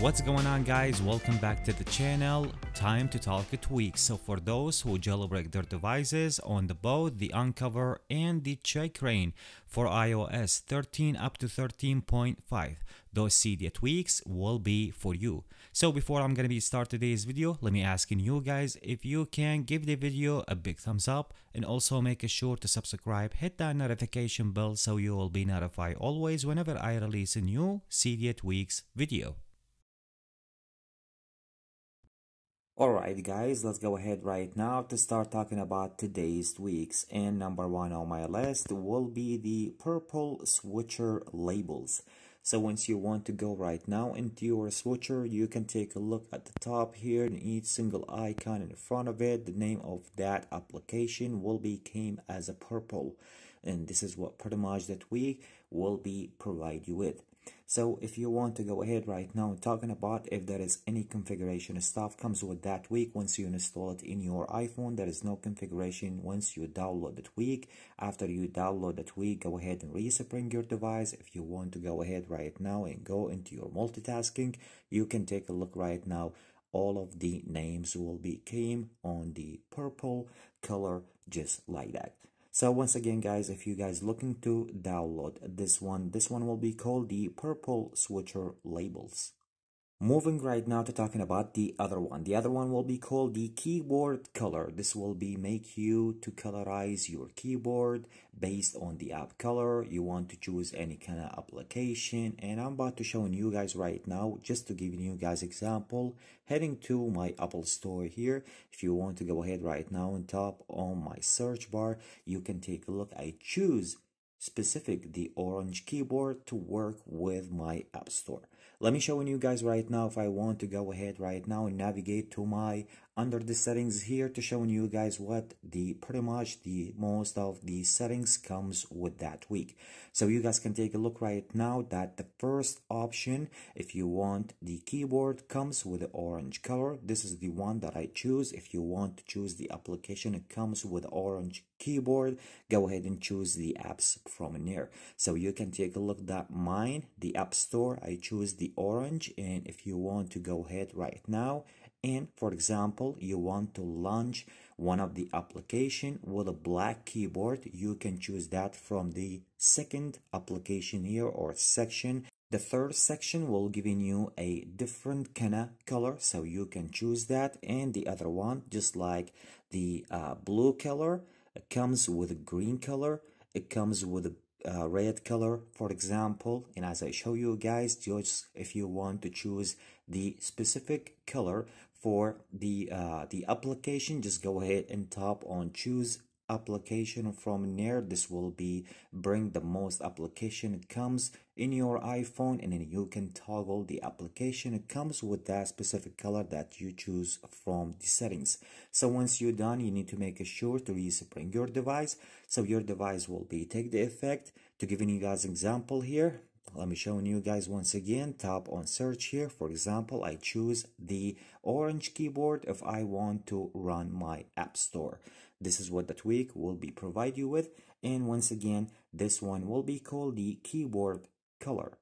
What's going on guys, welcome back to the channel, time to talk a tweak. So for those who jailbreak their devices on the boat, the Uncover and the Check Rain for iOS 13 up to 13.5, those Cydia tweaks will be for you. So before I'm gonna be start today's video, let me asking you guys if you can give the video a big thumbs up and also make sure to subscribe, hit that notification bell so you will be notified always whenever I release a new Cydia tweaks video. Alright guys, let's go ahead right now to start talking about today's weeks and number one on my list will be the purple switcher labels. So once you want to go right now into your switcher, you can take a look at the top here and each single icon in front of it. The name of that application will be came as a purple and this is what pretty much that we will be provide you with. So if you want to go ahead right now talking about if there is any configuration stuff comes with that week once you install it in your iPhone, there is no configuration once you download the week. After you download the week, go ahead and respring your device. If you want to go ahead right now and go into your multitasking, you can take a look right now all of the names will be came on the purple color just like that so once again guys if you guys looking to download this one this one will be called the purple switcher labels Moving right now to talking about the other one. The other one will be called the keyboard color. This will be make you to colorize your keyboard based on the app color. You want to choose any kind of application and I'm about to show you guys right now just to give you guys example. Heading to my Apple store here. If you want to go ahead right now on top on my search bar, you can take a look. I choose specific the orange keyboard to work with my app store. Let me show you guys right now if I want to go ahead right now and navigate to my under the settings here to showing you guys what the pretty much the most of the settings comes with that week so you guys can take a look right now that the first option if you want the keyboard comes with the orange color this is the one that i choose if you want to choose the application it comes with orange keyboard go ahead and choose the apps from near so you can take a look that mine the app store i choose the orange and if you want to go ahead right now and for example you want to launch one of the application with a black keyboard you can choose that from the second application here or section the third section will giving you a different kind of color so you can choose that and the other one just like the uh, blue color it comes with green color it comes with uh, red color for example and as I show you guys just if you want to choose the specific color for the uh, the application just go ahead and tap on choose application from there this will be bring the most application it comes in your iphone and then you can toggle the application it comes with that specific color that you choose from the settings so once you're done you need to make sure to respring your device so your device will be take the effect to giving you guys example here let me show you guys once again tap on search here for example i choose the orange keyboard if i want to run my app store this is what the tweak will be provide you with and once again this one will be called the keyboard color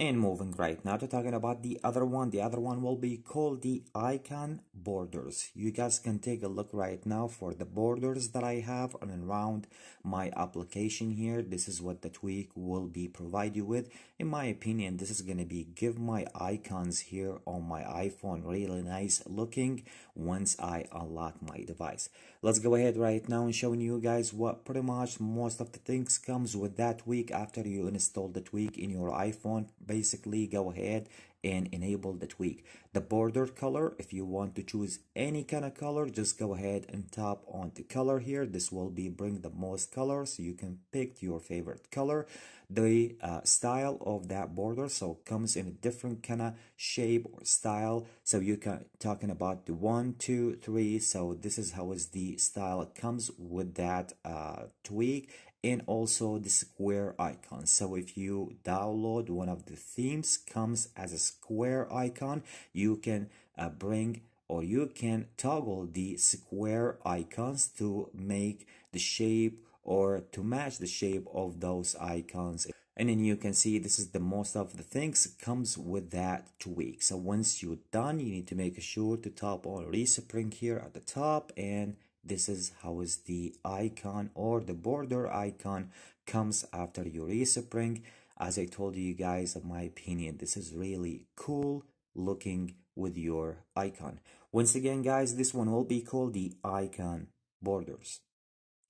and moving right now to talking about the other one the other one will be called the icon borders you guys can take a look right now for the borders that i have on around my application here this is what the tweak will be provide you with in my opinion this is going to be give my icons here on my iphone really nice looking once i unlock my device let's go ahead right now and showing you guys what pretty much most of the things comes with that tweak after you install the tweak in your iphone basically go ahead and enable the tweak the border color if you want to choose any kind of color just go ahead and tap on the color here this will be bring the most color you can pick your favorite color the uh, style of that border so comes in a different kind of shape or style so you can talking about the one two three so this is how is the style it comes with that uh, tweak and also the square icon so if you download one of the themes comes as a square icon you can uh, bring or you can toggle the square icons to make the shape or to match the shape of those icons and then you can see this is the most of the things comes with that tweak so once you're done you need to make sure to tap on respring here at the top and this is how is the icon or the border icon comes after your respring. As I told you guys, in my opinion, this is really cool looking with your icon. Once again, guys, this one will be called the icon borders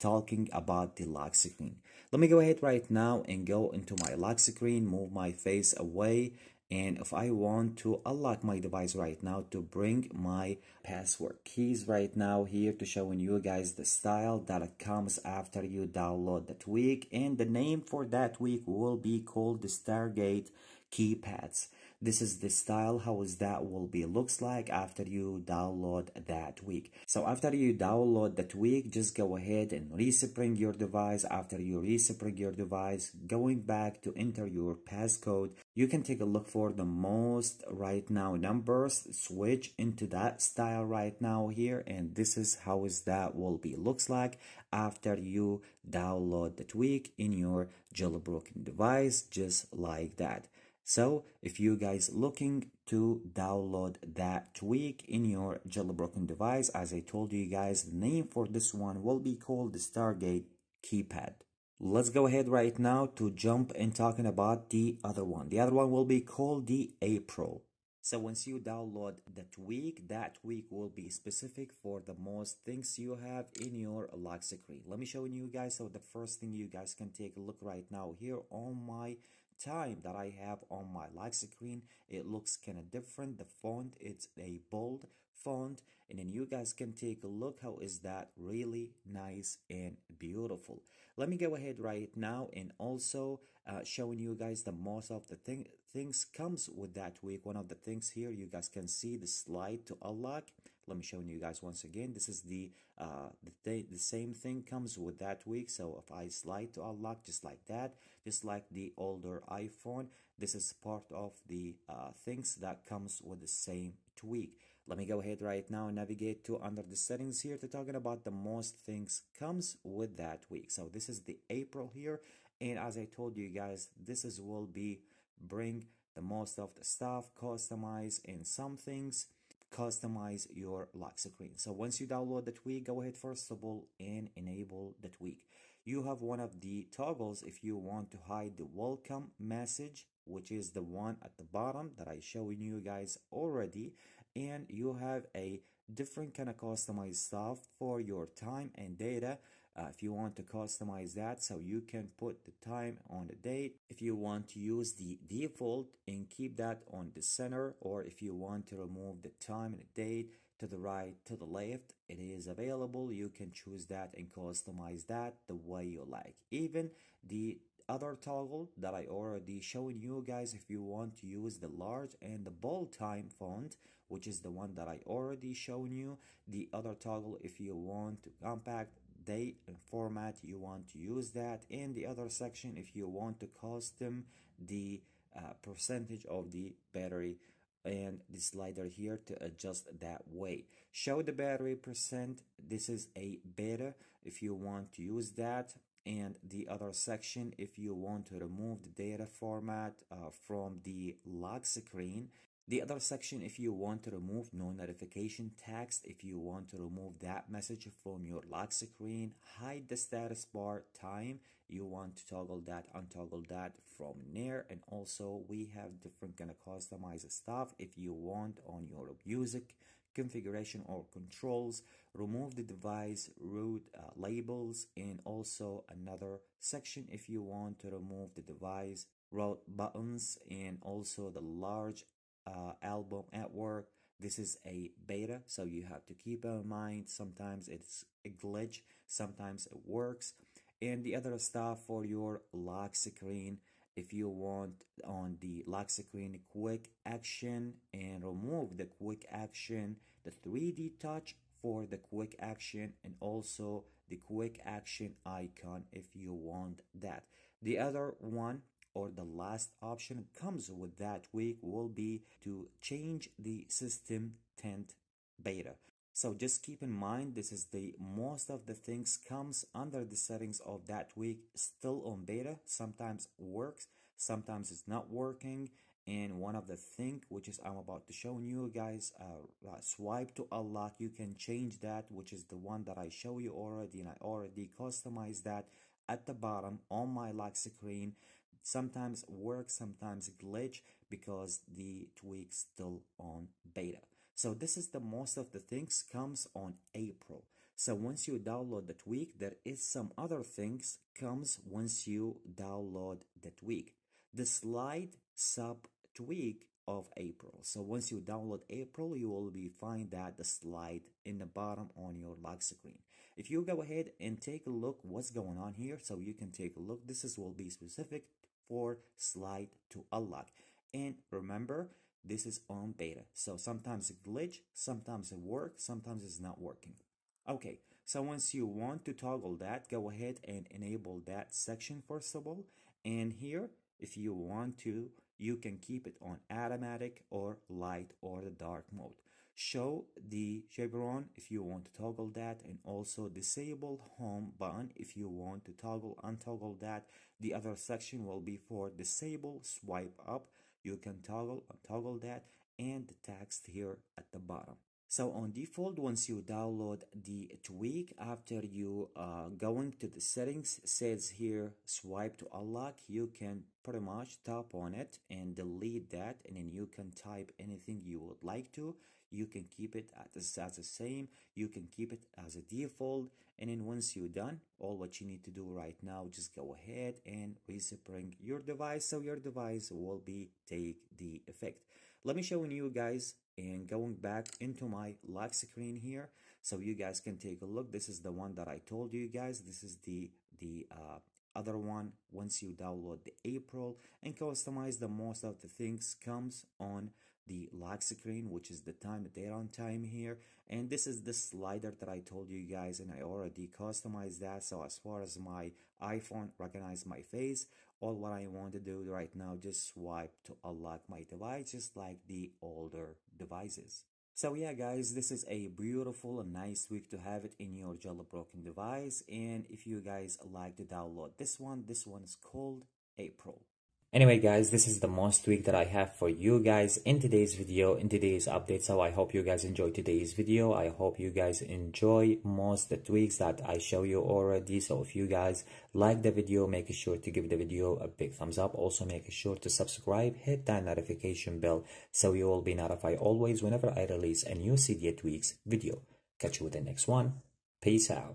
talking about the lock screen. Let me go ahead right now and go into my lock screen, move my face away and if I want to unlock my device right now to bring my password keys right now here to showing you guys the style that comes after you download that week and the name for that week will be called the Stargate keypads this is the style how is that will be looks like after you download that tweak. So after you download the tweak, just go ahead and respring your device. After you respring your device, going back to enter your passcode, you can take a look for the most right now numbers, switch into that style right now here. And this is how is that will be looks like after you download the tweak in your jailbroken device, just like that. So if you guys looking to download that tweak in your jailbroken device, as I told you guys, the name for this one will be called the Stargate Keypad. Let's go ahead right now to jump in talking about the other one. The other one will be called the April. So once you download the tweak, that tweak will be specific for the most things you have in your lock screen. Let me show you guys. So the first thing you guys can take a look right now here on my time that I have on my lock screen it looks kind of different the font it's a bold font and then you guys can take a look how is that really nice and beautiful let me go ahead right now and also uh, showing you guys the most of the thing things comes with that week one of the things here you guys can see the slide to unlock let me show you guys once again this is the uh the, the same thing comes with that week so if i slide to unlock just like that just like the older iphone this is part of the uh, things that comes with the same tweak let me go ahead right now and navigate to under the settings here to talking about the most things comes with that week so this is the april here and as i told you guys this is will be bring the most of the stuff customize and some things customize your lock screen. So once you download the tweak, go ahead first of all and enable the tweak. You have one of the toggles if you want to hide the welcome message which is the one at the bottom that I showing you guys already and you have a different kind of customized stuff for your time and data uh, if you want to customize that so you can put the time on the date if you want to use the default and keep that on the center or if you want to remove the time and the date to the right to the left it is available you can choose that and customize that the way you like even the other toggle that I already showing you guys if you want to use the large and the bold time font which is the one that I already shown you the other toggle if you want to compact date and format you want to use that in the other section if you want to custom the uh, percentage of the battery and the slider here to adjust that way show the battery percent this is a beta if you want to use that and the other section if you want to remove the data format uh, from the lock screen the other section if you want to remove no notification text, if you want to remove that message from your lock screen, hide the status bar time, you want to toggle that, untoggle that from there. And also we have different kind of customized stuff if you want on your music configuration or controls, remove the device root uh, labels and also another section if you want to remove the device route buttons and also the large uh, album at work. This is a beta, so you have to keep in mind sometimes it's a glitch, sometimes it works. And the other stuff for your lock screen, if you want on the lock screen quick action and remove the quick action, the 3D touch for the quick action and also the quick action icon if you want that. The other one or the last option comes with that week will be to change the system tent beta. So just keep in mind this is the most of the things comes under the settings of that week still on beta sometimes works sometimes it's not working and one of the thing which is I'm about to show you guys uh, uh swipe to unlock you can change that which is the one that I show you already and I already customized that at the bottom on my lock screen sometimes work, sometimes glitch because the tweak still on beta. So this is the most of the things comes on April. So once you download the tweak, there is some other things comes once you download the tweak. The slide sub tweak of April. So once you download April, you will be find that the slide in the bottom on your lock screen. If you go ahead and take a look what's going on here, so you can take a look. This is will be specific for slide to unlock. And remember, this is on beta. So sometimes it glitch, sometimes it works, sometimes it's not working. Okay, so once you want to toggle that, go ahead and enable that section first of all. And here, if you want to, you can keep it on automatic or light or the dark mode. Show the chevron if you want to toggle that and also disable home button if you want to toggle untoggle that the other section will be for disable swipe up. You can toggle toggle that and the text here at the bottom. So on default, once you download the tweak, after you uh, going to the settings, says here swipe to unlock, you can pretty much tap on it and delete that and then you can type anything you would like to you can keep it as, as the same you can keep it as a default and then once you're done all what you need to do right now just go ahead and respring your device so your device will be take the effect let me show you guys and going back into my lock screen here so you guys can take a look this is the one that i told you guys this is the the uh, other one once you download the april and customize the most of the things comes on the lock screen, which is the time, date on time here. And this is the slider that I told you guys, and I already customized that. So as far as my iPhone recognize my face, all what I want to do right now, just swipe to unlock my device, just like the older devices. So yeah guys, this is a beautiful and nice week to have it in your jailbroken device and if you guys like to download this one, this one is called April. Anyway guys, this is the most tweak that I have for you guys in today's video, in today's update. So I hope you guys enjoy today's video. I hope you guys enjoy most the tweaks that I show you already. So if you guys like the video, make sure to give the video a big thumbs up. Also make sure to subscribe, hit that notification bell so you will be notified always whenever I release a new CDA tweaks video. Catch you with the next one. Peace out.